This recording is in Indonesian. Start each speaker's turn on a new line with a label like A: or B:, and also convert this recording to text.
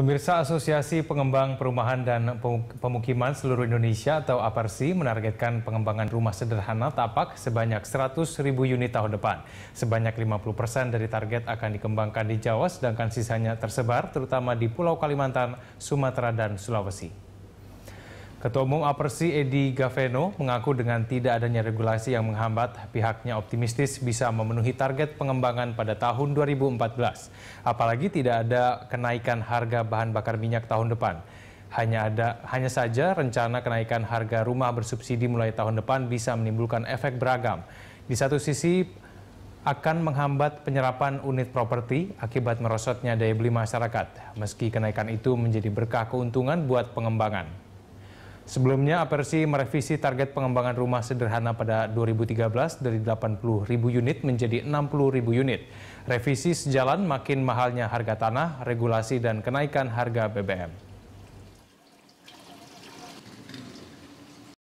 A: Pemirsa Asosiasi Pengembang Perumahan dan Pemukiman Seluruh Indonesia atau APARSI menargetkan pengembangan rumah sederhana tapak sebanyak 100 ribu unit tahun depan. Sebanyak 50 persen dari target akan dikembangkan di Jawa sedangkan sisanya tersebar terutama di Pulau Kalimantan, Sumatera, dan Sulawesi. Ketua Umum Apersi Edi Gaveno mengaku dengan tidak adanya regulasi yang menghambat, pihaknya optimistis bisa memenuhi target pengembangan pada tahun 2014. Apalagi tidak ada kenaikan harga bahan bakar minyak tahun depan. Hanya ada hanya saja rencana kenaikan harga rumah bersubsidi mulai tahun depan bisa menimbulkan efek beragam. Di satu sisi akan menghambat penyerapan unit properti akibat merosotnya daya beli masyarakat. Meski kenaikan itu menjadi berkah keuntungan buat pengembangan. Sebelumnya, Apersi merevisi target pengembangan rumah sederhana pada 2013 dari 80 ribu unit menjadi 60 ribu unit. Revisi sejalan makin mahalnya harga tanah, regulasi, dan kenaikan harga BBM.